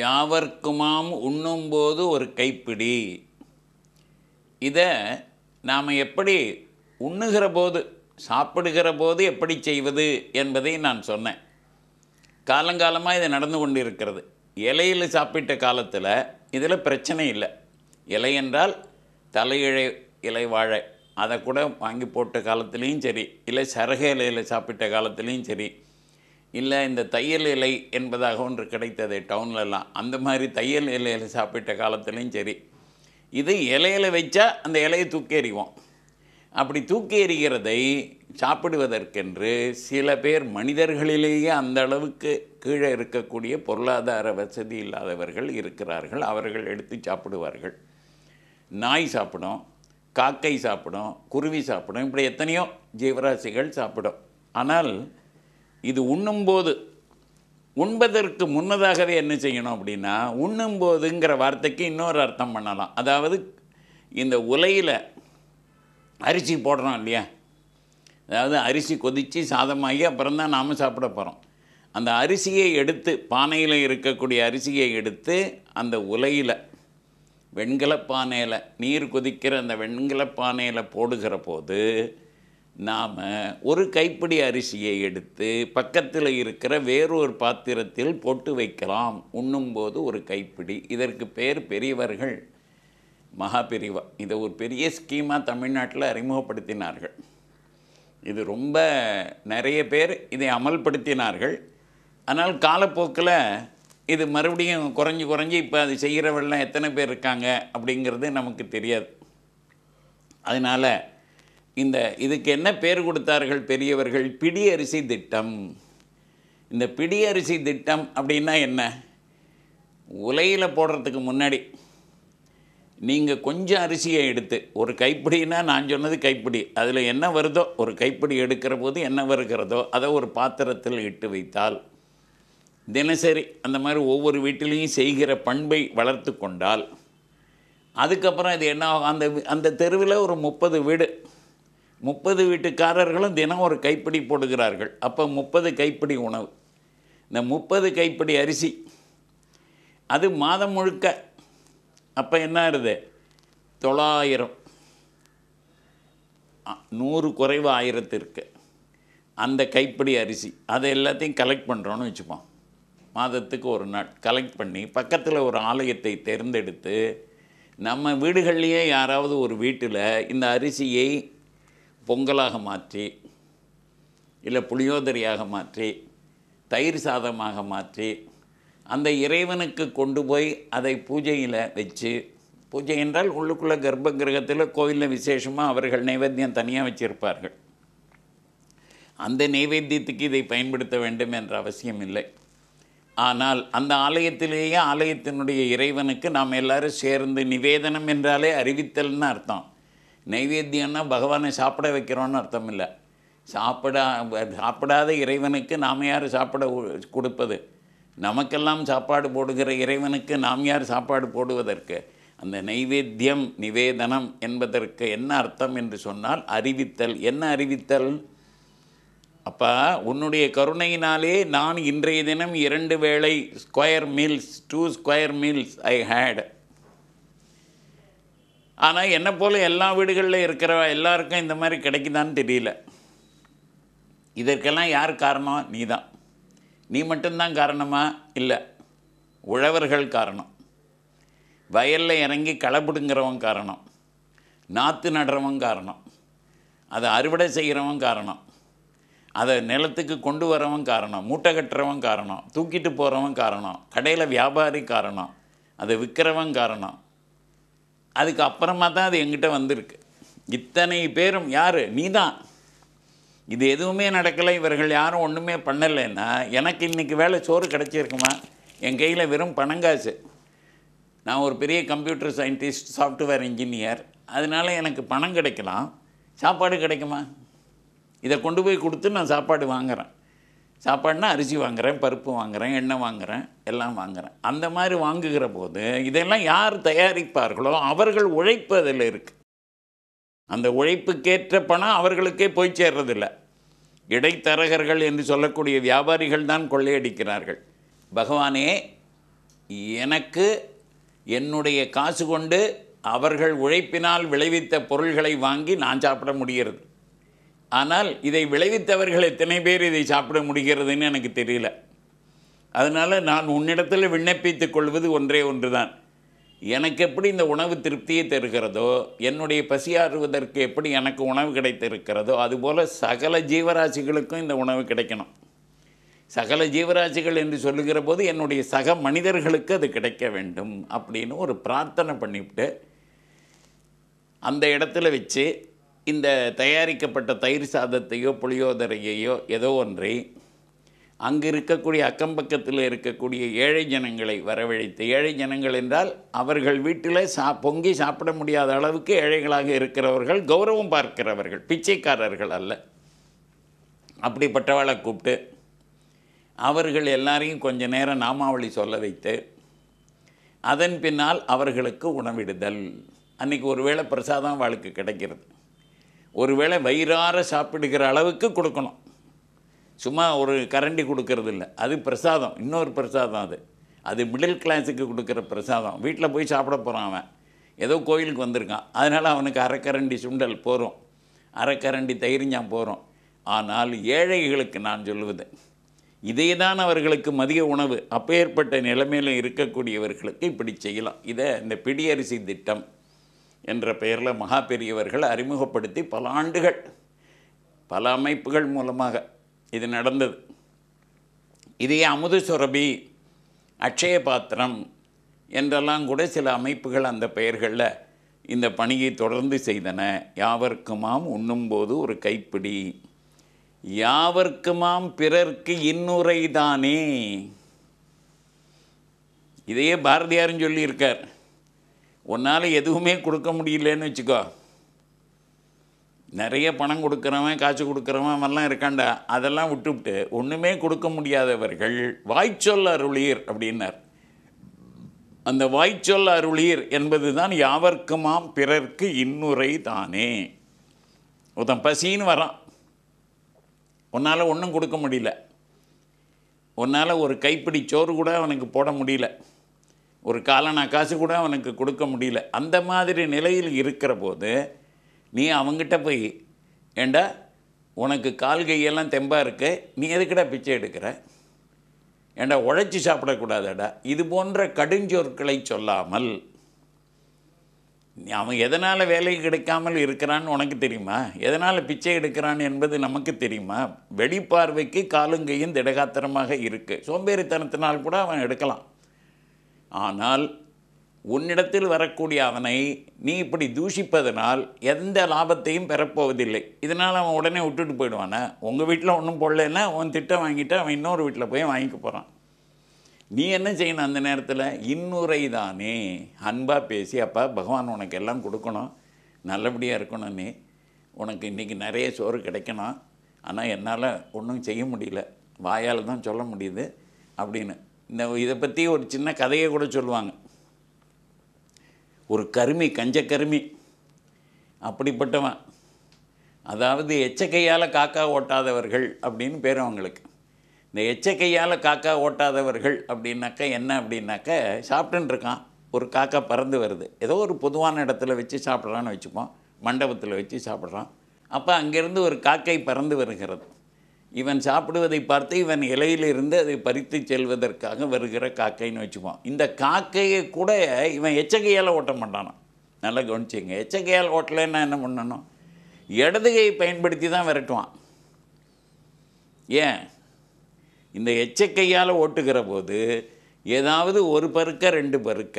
யாவர்க்குமாம் உண்ணும்போது ஒரு கைப்பிடி இதை நாம் எப்படி உண்ணுகிற போது சாப்பிடுகிற போது எப்படி செய்வது என்பதை நான் சொன்னேன் காலங்காலமாக இது நடந்து கொண்டு இருக்கிறது இலையில் சாப்பிட்ட காலத்தில் இதில் பிரச்சனை இல்லை இலை என்றால் தலையிழை இலை வாழை அதை கூட வாங்கி போட்ட காலத்துலேயும் சரி இல்லை சரக இலையில் சாப்பிட்ட காலத்துலேயும் சரி இல்லை இந்த தையல் இலை என்பதாக ஒன்று கிடைத்தது டவுன்லலாம் அந்த மாதிரி தையல் இலையில் சாப்பிட்ட காலத்துலேயும் சரி இது இலையில் வச்சா அந்த இலையை தூக்கி எறிவோம் அப்படி தூக்கி எறிகிறதை சாப்பிடுவதற்கென்று சில பேர் மனிதர்களிலேயே அந்த அளவுக்கு கீழே இருக்கக்கூடிய பொருளாதார வசதி இல்லாதவர்கள் இருக்கிறார்கள் அவர்கள் எடுத்து சாப்பிடுவார்கள் நாய் சாப்பிடும் காக்கை சாப்பிடும் குருவி சாப்பிடும் இப்படி எத்தனையோ ஜீவராசிகள் சாப்பிடும் ஆனால் இது உண்ணும்போது உண்பதற்கு முன்னதாகவே என்ன செய்யணும் அப்படின்னா உண்ணும்போதுங்கிற வார்த்தைக்கு இன்னொரு அர்த்தம் பண்ணலாம் அதாவது இந்த உலையில் அரிசி போடுறோம் இல்லையா அதாவது அரிசி கொதித்து சாதமாகி அப்புறம் தான் நாம் சாப்பிட போகிறோம் அந்த அரிசியை எடுத்து பானையில் இருக்கக்கூடிய அரிசியை எடுத்து அந்த உலையில் வெண்கல பானையில் நீர் கொதிக்கிற அந்த வெண்கல பானையில் போடுகிற போது நாம் ஒரு கைப்பிடி அரிசியை எடுத்து பக்கத்தில் இருக்கிற வேறொரு பாத்திரத்தில் போட்டு வைக்கலாம் உண்ணும்போது ஒரு கைப்பிடி இதற்கு பேர் பெரியவர்கள் மகா மகாபெரிவா இதை ஒரு பெரிய ஸ்கீமாக தமிழ்நாட்டில் அறிமுகப்படுத்தினார்கள் இது ரொம்ப நிறைய பேர் இதை அமல்படுத்தினார்கள் ஆனால் காலப்போக்கில் இது மறுபடியும் குறைஞ்சி குறைஞ்சி இப்போ அது செய்கிறவெல்லாம் எத்தனை பேர் இருக்காங்க அப்படிங்கிறது நமக்கு தெரியாது அதனால் இந்த இதுக்கு என்ன பேர் கொடுத்தார்கள் பெரியவர்கள் பிடியரிசி திட்டம் இந்த பிடியரிசி திட்டம் அப்படின்னா என்ன உலையில் போடுறதுக்கு முன்னாடி நீங்கள் கொஞ்சம் அரிசியை எடுத்து ஒரு கைப்பிடினா நான் சொன்னது கைப்பிடி அதில் என்ன வருதோ ஒரு கைப்பிடி எடுக்கிற போது என்ன வருகிறதோ அதை ஒரு பாத்திரத்தில் இட்டு வைத்தால் தினசரி அந்த மாதிரி ஒவ்வொரு வீட்டிலையும் செய்கிற பண்பை வளர்த்து கொண்டால் அதுக்கப்புறம் இது என்ன அந்த அந்த தெருவில் ஒரு முப்பது வீடு முப்பது வீட்டுக்காரர்களும் தினம் ஒரு கைப்பிடி போடுகிறார்கள் அப்போ முப்பது கைப்பிடி உணவு இந்த முப்பது கைப்பிடி அரிசி அது மாதம் முழுக்க அப்போ என்ன ஆகுது தொள்ளாயிரம் நூறு குறைவு ஆயிரத்து இருக்கு அந்த கைப்பிடி அரிசி அதை எல்லாத்தையும் கலெக்ட் பண்ணுறோன்னு வச்சுப்போம் மாதத்துக்கு ஒரு நாள் கலெக்ட் பண்ணி பக்கத்தில் ஒரு ஆலயத்தை தேர்ந்தெடுத்து நம்ம வீடுகள்லேயே யாராவது ஒரு வீட்டில் இந்த அரிசியை பொங்கலாக மாற்றி இல்லை புளியோதரையாக மாற்றி தயிர் சாதமாக மாற்றி அந்த இறைவனுக்கு கொண்டு போய் அதை பூஜையில் வச்சு பூஜை என்றால் உள்ளுக்குள்ளே கர்ப்ப கிரகத்தில் கோவிலில் விசேஷமாக அவர்கள் நைவேத்தியம் தனியாக வச்சுருப்பார்கள் அந்த நைவேத்தியத்துக்கு இதை பயன்படுத்த வேண்டும் என்ற அவசியம் இல்லை ஆனால் அந்த ஆலயத்திலேயே ஆலயத்தினுடைய இறைவனுக்கு நாம் எல்லோரும் சேர்ந்து நிவேதனம் என்றாலே அறிவித்தல்னு அர்த்தம் நைவேத்தியம்னா பகவானை சாப்பிட வைக்கிறோன்னு அர்த்தம் இல்லை சாப்பிடா சாப்பிடாத இறைவனுக்கு நாம் யார் சாப்பிட கொடுப்பது நமக்கெல்லாம் சாப்பாடு போடுகிற இறைவனுக்கு நாம் யார் சாப்பாடு போடுவதற்கு அந்த நைவேத்தியம் நிவேதனம் என்பதற்கு என்ன அர்த்தம் என்று சொன்னால் அறிவித்தல் என்ன அறிவித்தல் அப்போ உன்னுடைய கருணையினாலே நான் இன்றைய தினம் இரண்டு வேளை square meals two square meals I hate ஆனால் என்னை போல் எல்லா வீடுகளில் இருக்கிற எல்லாருக்கும் இந்த மாதிரி கிடைக்குதான்னு தெரியல இதற்கெல்லாம் யார் காரணம் நீ தான் நீ மட்டும்தான் காரணமா இல்லை உழவர்கள் காரணம் வயலில் இறங்கி பிடுங்குறவன் காரணம் நாற்று நடுறவன் காரணம் அதை அறுவடை செய்கிறவன் காரணம் அதை நிலத்துக்கு கொண்டு வரவன் காரணம் மூட்டை கட்டுறவன் காரணம் தூக்கிட்டு போகிறவன் காரணம் கடையில் வியாபாரி காரணம் அதை விற்கிறவன் காரணம் அதுக்கப்புறமா தான் அது எங்கிட்ட வந்திருக்கு இத்தனை பேரும் யார் நீ தான் இது எதுவுமே நடக்கலை இவர்கள் யாரும் ஒன்றுமே பண்ணலைன்னா எனக்கு இன்றைக்கி வேலை சோறு கிடச்சிருக்குமா என் கையில் வெறும் பணங்காசு நான் ஒரு பெரிய கம்ப்யூட்டர் சயின்டிஸ்ட் சாஃப்ட்வேர் இன்ஜினியர் அதனால் எனக்கு பணம் கிடைக்கலாம் சாப்பாடு கிடைக்குமா இதை கொண்டு போய் கொடுத்து நான் சாப்பாடு வாங்குகிறேன் சாப்பாடுனா அரிசி வாங்குகிறேன் பருப்பு வாங்குகிறேன் எண்ணெய் வாங்குகிறேன் எல்லாம் வாங்குகிறேன் அந்த மாதிரி வாங்குகிற போது இதெல்லாம் யார் தயாரிப்பார்களோ அவர்கள் உழைப்பதில் இருக்குது அந்த உழைப்புக்கேற்ற பணம் அவர்களுக்கே போய் சேர்றதில்லை இடைத்தரகர்கள் என்று சொல்லக்கூடிய வியாபாரிகள் தான் கொள்ளையடிக்கிறார்கள் பகவானே எனக்கு என்னுடைய காசு கொண்டு அவர்கள் உழைப்பினால் விளைவித்த பொருள்களை வாங்கி நான் சாப்பிட முடிகிறது ஆனால் இதை விளைவித்தவர்கள் எத்தனை பேர் இதை சாப்பிட முடிகிறதுன்னு எனக்கு தெரியல அதனால் நான் உன்னிடத்தில் விண்ணப்பித்துக் கொள்வது ஒன்றே ஒன்று தான் எனக்கு எப்படி இந்த உணவு திருப்தியை தருகிறதோ என்னுடைய பசியாறுவதற்கு எப்படி எனக்கு உணவு கிடைத்திருக்கிறதோ அதுபோல் சகல ஜீவராசிகளுக்கும் இந்த உணவு கிடைக்கணும் சகல ஜீவராசிகள் என்று சொல்லுகிற போது என்னுடைய சக மனிதர்களுக்கு அது கிடைக்க வேண்டும் அப்படின்னு ஒரு பிரார்த்தனை பண்ணிவிட்டு அந்த இடத்துல வச்சு இந்த தயாரிக்கப்பட்ட தயிர் சாதத்தையோ புளியோதரையையோ ஏதோ ஒன்றை அங்கு இருக்கக்கூடிய அக்கம்பக்கத்தில் இருக்கக்கூடிய ஏழை ஜனங்களை வரவழைத்து ஏழை ஜனங்கள் என்றால் அவர்கள் வீட்டில் சா பொங்கி சாப்பிட முடியாத அளவுக்கு ஏழைகளாக இருக்கிறவர்கள் கௌரவம் பார்க்கிறவர்கள் பிச்சைக்காரர்கள் அல்ல அப்படிப்பட்டவளை கூப்பிட்டு அவர்கள் எல்லாரையும் கொஞ்ச நேரம் நாமாவளி சொல்ல வைத்து அதன் பின்னால் அவர்களுக்கு உணவிடுதல் அன்றைக்கி ஒருவேளை பிரசாதம் அவளுக்கு கிடைக்கிறது ஒருவேளை வயிறார சாப்பிடுகிற அளவுக்கு கொடுக்கணும் சும்மா ஒரு கரண்டி கொடுக்கறது இல்லை அது பிரசாதம் இன்னொரு பிரசாதம் அது அது மிடில் கிளாஸுக்கு கொடுக்குற பிரசாதம் வீட்டில் போய் சாப்பிட போகிறான் அவன் ஏதோ கோயிலுக்கு வந்திருக்கான் அதனால் அவனுக்கு அரைக்கரண்டி சுண்டல் போகிறோம் அரைக்கரண்டி தயிரிஞ்சான் போகிறோம் ஆனால் ஏழைகளுக்கு நான் சொல்லுவது இதே தான் அவர்களுக்கு மதிய உணவு அப்பேற்பட்ட நிலைமையில் இருக்கக்கூடியவர்களுக்கு இப்படி செய்யலாம் இதை இந்த பிடியரிசி திட்டம் என்ற பெயரில் மகா பெரியவர்கள் அறிமுகப்படுத்தி பல ஆண்டுகள் பல அமைப்புகள் மூலமாக இது நடந்தது இதையே அமுது சுரபி அக்ஷய பாத்திரம் என்றெல்லாம் கூட சில அமைப்புகள் அந்த பெயர்களில் இந்த பணியை தொடர்ந்து செய்தன யாவர்க்குமாம் உண்ணும்போது ஒரு கைப்பிடி யாவர்க்குமாம் பிறர்க்கு இன்னுரைதானே இதையே பாரதியாரும் சொல்லியிருக்கார் உன்னால் எதுவுமே கொடுக்க முடியலன்னு வச்சுக்கோ நிறைய பணம் கொடுக்குறவன் காசு கொடுக்குறவன் அவெல்லாம் இருக்காண்டா அதெல்லாம் விட்டுவிட்டு ஒன்றுமே கொடுக்க முடியாதவர்கள் வாய்ச்சொல் அருளியர் அப்படின்னார் அந்த வாய்ச்சொல் அருளியர் என்பது தான் யாவர்க்குமாம் பிறர்க்கு இன்னுரை தானே ஒருத்தன் பசின்னு வரான் உன்னால் ஒன்றும் கொடுக்க முடியல உன்னால் ஒரு கைப்பிடி சோறு கூட அவனுக்கு போட முடியல ஒரு காலனா காசு கூட அவனுக்கு கொடுக்க முடியல அந்த மாதிரி நிலையில் இருக்கிற போது நீ அவங்ககிட்ட போய் ஏண்டா உனக்கு கால் கையெல்லாம் தெம்பாக இருக்கு நீ எதுக்கடா பிச்சை எடுக்கிற ஏண்டா உழைச்சி சாப்பிடக்கூடாதாடா இது போன்ற கடுஞ்சொற்களை சொல்லாமல் அவன் எதனால் வேலை கிடைக்காமல் இருக்கிறான்னு உனக்கு தெரியுமா எதனால் பிச்சை எடுக்கிறான் என்பது நமக்கு தெரியுமா வெடிப்பார்வைக்கு காலுங்கையும் திடகாத்திரமாக இருக்குது சோம்பேறித்தனத்தினால் கூட அவன் எடுக்கலாம் ஆனால் உன்னிடத்தில் வரக்கூடிய அவனை நீ இப்படி தூஷிப்பதனால் எந்த லாபத்தையும் பெறப்போவதில்லை இதனால் அவன் உடனே விட்டுட்டு போயிடுவானா உங்கள் வீட்டில் ஒன்றும் போடலைன்னா அவன் திட்டம் வாங்கிட்டு அவன் இன்னொரு வீட்டில் போய் வாங்கிக்க போகிறான் நீ என்ன செய்யணும் அந்த நேரத்தில் இன்னுரை தானே அன்பாக பேசி அப்பா பகவான் உனக்கு எல்லாம் கொடுக்கணும் நல்லபடியாக இருக்கணும் நீ உனக்கு இன்றைக்கி நிறைய சோறு கிடைக்கணும் ஆனால் என்னால் ஒன்றும் செய்ய முடியல வாயால் தான் சொல்ல முடியுது அப்படின்னு இந்த இதை பற்றி ஒரு சின்ன கதையை கூட சொல்லுவாங்க ஒரு கருமி கஞ்ச கருமி அப்படிப்பட்டவன் அதாவது எச்சக்கையால் காக்கா ஓட்டாதவர்கள் அப்படின்னு பேர் அவங்களுக்கு இந்த எச்சக்கையால் காக்கா ஓட்டாதவர்கள் அப்படின்னாக்கா என்ன அப்படின்னாக்க சாப்பிட்டுருக்கான் ஒரு காக்கா பறந்து வருது ஏதோ ஒரு பொதுவான இடத்துல வச்சு சாப்பிட்றான்னு வச்சுப்போம் மண்டபத்தில் வச்சு சாப்பிட்றான் அப்போ அங்கேருந்து ஒரு காக்கை பறந்து வருகிறது இவன் சாப்பிடுவதை பார்த்து இவன் இலையிலிருந்து அதை பறித்து செல்வதற்காக வருகிற காக்கைன்னு வச்சுக்குவோம் இந்த காக்கையை கூட இவன் எச்சகையால் ஓட்ட மாட்டானான் நல்லா கவனிச்சிங்க எச்சகையால் ஓட்டலைன்னா என்ன பண்ணணும் இடதுகையை பயன்படுத்தி தான் விரட்டுவான் ஏன் இந்த எச்சக்கையால் ஓட்டுகிற போது ஏதாவது ஒரு பருக்க ரெண்டு பருக்க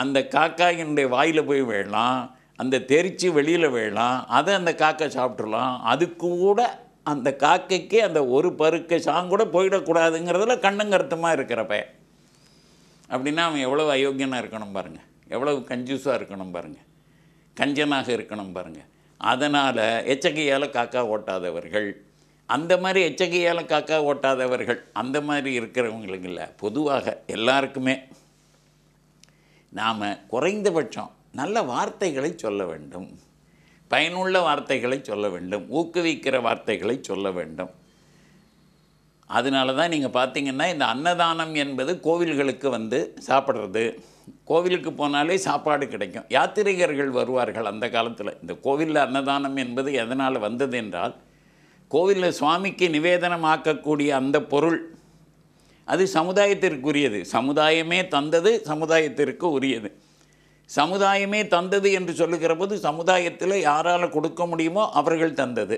அந்த காக்காயினுடைய வாயில் போய் விழலாம் அந்த தெரிச்சு வெளியில் விழலாம் அதை அந்த காக்கா சாப்பிட்ருலாம் அது கூட அந்த காக்கைக்கு அந்த ஒரு பருக்க கூட போயிடக்கூடாதுங்கிறதுல கண்ணங்கருத்தமாக இருக்கிறப்ப அப்படின்னா அவன் எவ்வளோ அயோக்கியனாக இருக்கணும் பாருங்கள் எவ்வளவு கஞ்சூஸாக இருக்கணும் பாருங்கள் கஞ்சனாக இருக்கணும் பாருங்கள் அதனால் எச்சகையால் காக்கா ஓட்டாதவர்கள் அந்த மாதிரி எச்சகையால் காக்கா ஓட்டாதவர்கள் அந்த மாதிரி இருக்கிறவங்களுக்கு இல்லை பொதுவாக எல்லாருக்குமே நாம் குறைந்தபட்சம் நல்ல வார்த்தைகளை சொல்ல வேண்டும் பயனுள்ள வார்த்தைகளை சொல்ல வேண்டும் ஊக்குவிக்கிற வார்த்தைகளை சொல்ல வேண்டும் அதனால தான் நீங்கள் பார்த்தீங்கன்னா இந்த அன்னதானம் என்பது கோவில்களுக்கு வந்து சாப்பிட்றது கோவிலுக்கு போனாலே சாப்பாடு கிடைக்கும் யாத்திரிகர்கள் வருவார்கள் அந்த காலத்தில் இந்த கோவிலில் அன்னதானம் என்பது எதனால் வந்தது என்றால் கோவிலில் சுவாமிக்கு நிவேதனமாக்கக்கூடிய அந்த பொருள் அது சமுதாயத்திற்குரியது சமுதாயமே தந்தது சமுதாயத்திற்கு உரியது சமுதாயமே தந்தது என்று சொல்லுகிற போது சமுதாயத்தில் யாரால் கொடுக்க முடியுமோ அவர்கள் தந்தது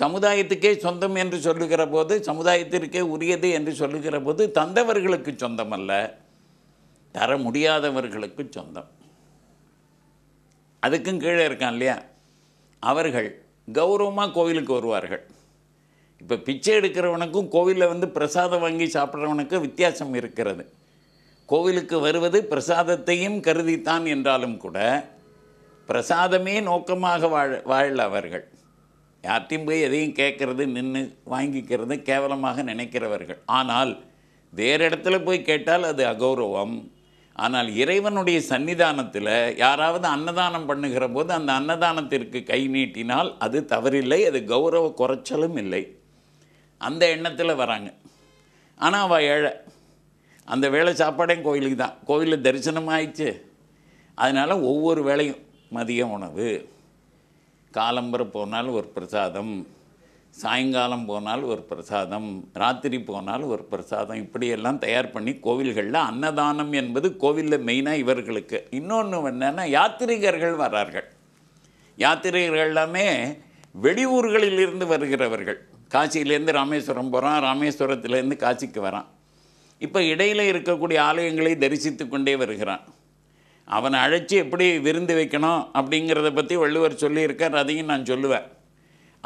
சமுதாயத்துக்கே சொந்தம் என்று சொல்லுகிற போது சமுதாயத்திற்கே உரியது என்று சொல்லுகிற போது தந்தவர்களுக்கு சொந்தம் அல்ல தர முடியாதவர்களுக்கு சொந்தம் அதுக்கும் கீழே இருக்கான் இல்லையா அவர்கள் கௌரவமாக கோவிலுக்கு வருவார்கள் இப்போ பிச்சை எடுக்கிறவனுக்கும் கோவிலில் வந்து பிரசாதம் வாங்கி சாப்பிட்றவனுக்கும் வித்தியாசம் இருக்கிறது கோவிலுக்கு வருவது பிரசாதத்தையும் கருதித்தான் என்றாலும் கூட பிரசாதமே நோக்கமாக வாழ வாழ அவர்கள் யார்ட்டையும் போய் எதையும் கேட்கறது நின்று வாங்கிக்கிறது கேவலமாக நினைக்கிறவர்கள் ஆனால் வேறு இடத்துல போய் கேட்டால் அது அகௌரவம் ஆனால் இறைவனுடைய சன்னிதானத்தில் யாராவது அன்னதானம் பண்ணுகிற போது அந்த அன்னதானத்திற்கு கை நீட்டினால் அது தவறில்லை அது கௌரவ குறைச்சலும் இல்லை அந்த எண்ணத்தில் வராங்க ஆனால் அவள் ஏழை அந்த வேலை சாப்பாடையும் கோயிலுக்கு தான் கோயிலில் தரிசனம் ஆயிடுச்சு அதனால் ஒவ்வொரு வேலையும் மதிய உணவு காலம்பரை போனால் ஒரு பிரசாதம் சாயங்காலம் போனால் ஒரு பிரசாதம் ராத்திரி போனால் ஒரு பிரசாதம் இப்படியெல்லாம் தயார் பண்ணி கோவில்களில் அன்னதானம் என்பது கோவிலில் மெயினாக இவர்களுக்கு இன்னொன்று என்னென்னா யாத்திரிகர்கள் வரார்கள் யாத்திரிகர்கள் எல்லாமே வெளியூர்களிலிருந்து வருகிறவர்கள் காசியிலேருந்து ராமேஸ்வரம் போகிறான் ராமேஸ்வரத்துலேருந்து காசிக்கு வரான் இப்போ இடையில் இருக்கக்கூடிய ஆலயங்களை தரிசித்து கொண்டே வருகிறான் அவனை அழைச்சி எப்படி விருந்து வைக்கணும் அப்படிங்கிறத பற்றி வள்ளுவர் சொல்லியிருக்கார் அதையும் நான் சொல்லுவேன்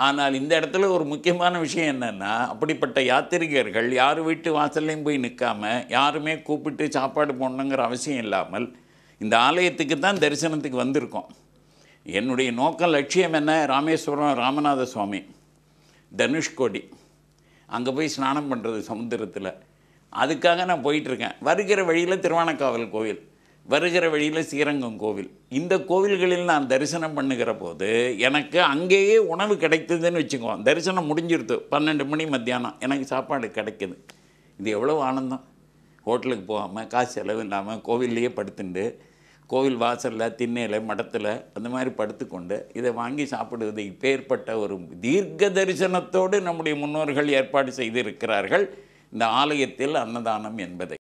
ஆனால் இந்த இடத்துல ஒரு முக்கியமான விஷயம் என்னென்னா அப்படிப்பட்ட யாத்திரிகர்கள் யார் வீட்டு வாசல்லையும் போய் நிற்காமல் யாருமே கூப்பிட்டு சாப்பாடு போடணுங்கிற அவசியம் இல்லாமல் இந்த ஆலயத்துக்கு தான் தரிசனத்துக்கு வந்திருக்கோம் என்னுடைய நோக்கம் லட்சியம் என்ன ராமேஸ்வரம் ராமநாத சுவாமி தனுஷ்கோடி அங்கே போய் ஸ்நானம் பண்ணுறது சமுத்திரத்தில் அதுக்காக நான் போயிட்டுருக்கேன் வருகிற வழியில் திருவானக்காவல் கோவில் வருகிற வழியில் ஸ்ரீரங்கம் கோவில் இந்த கோவில்களில் நான் தரிசனம் பண்ணுகிற போது எனக்கு அங்கேயே உணவு கிடைத்ததுன்னு வச்சுக்குவோம் தரிசனம் முடிஞ்சிருத்து பன்னெண்டு மணி மத்தியானம் எனக்கு சாப்பாடு கிடைக்கிது இது எவ்வளோ ஆனந்தம் ஹோட்டலுக்கு போகாமல் காசு செலவு இல்லாமல் கோவில்லையே படுத்துண்டு கோவில் வாசலில் திண்ணையில் மடத்தில் அந்த மாதிரி படுத்துக்கொண்டு இதை வாங்கி சாப்பிடுவது இப்பேற்பட்ட ஒரு தீர்க்க தரிசனத்தோடு நம்முடைய முன்னோர்கள் ஏற்பாடு செய்திருக்கிறார்கள் இந்த ஆலயத்தில் அன்னதானம் என்பதை